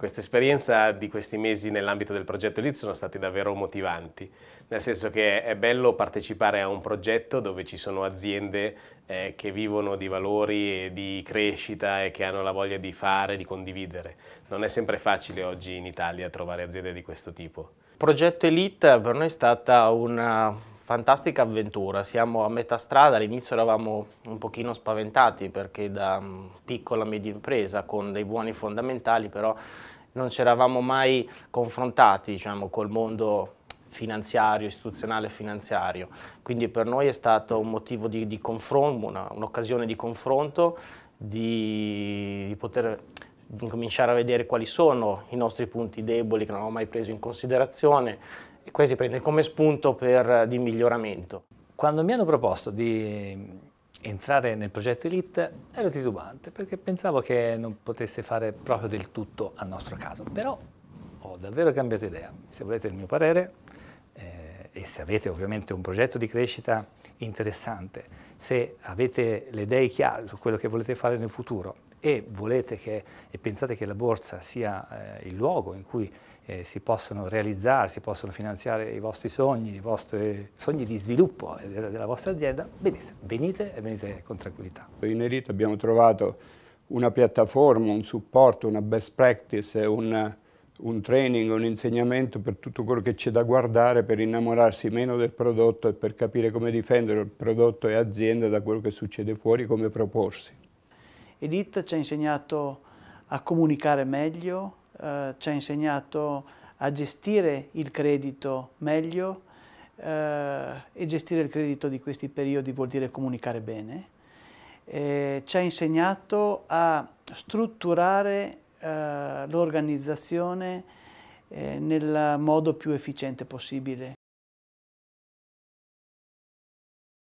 Questa esperienza di questi mesi nell'ambito del progetto LID sono stati davvero motivanti, nel senso che è bello partecipare a un progetto dove ci sono aziende eh, che vivono di valori e di crescita e che hanno la voglia di fare, di condividere. Non è sempre facile oggi in Italia trovare aziende di questo tipo. Il progetto Elite per noi è stata una, fantastica avventura. Siamo a metà strada, all'inizio eravamo un pochino spaventati perché da mm, piccola media impresa con dei buoni fondamentali, però non ci eravamo mai confrontati diciamo, col mondo finanziario, istituzionale e finanziario. Quindi per noi è stato un motivo di, di confronto, un'occasione di confronto, di, di poter cominciare a vedere quali sono i nostri punti deboli che non avevamo mai preso in considerazione e si prende come spunto per, eh, di miglioramento. Quando mi hanno proposto di entrare nel progetto Elite ero titubante perché pensavo che non potesse fare proprio del tutto al nostro caso, però ho davvero cambiato idea. Se volete il mio parere, e se avete ovviamente un progetto di crescita interessante, se avete le idee chiare su quello che volete fare nel futuro e, che, e pensate che la borsa sia eh, il luogo in cui eh, si possono realizzare, si possono finanziare i vostri sogni, i vostri sogni di sviluppo eh, della, della vostra azienda, benissimo, venite e venite con tranquillità. In Elite abbiamo trovato una piattaforma, un supporto, una best practice, un un training, un insegnamento per tutto quello che c'è da guardare per innamorarsi meno del prodotto e per capire come difendere il prodotto e azienda da quello che succede fuori, come proporsi. Edith ci ha insegnato a comunicare meglio, eh, ci ha insegnato a gestire il credito meglio eh, e gestire il credito di questi periodi vuol dire comunicare bene. Eh, ci ha insegnato a strutturare eh, l'organizzazione eh, nel modo più efficiente possibile.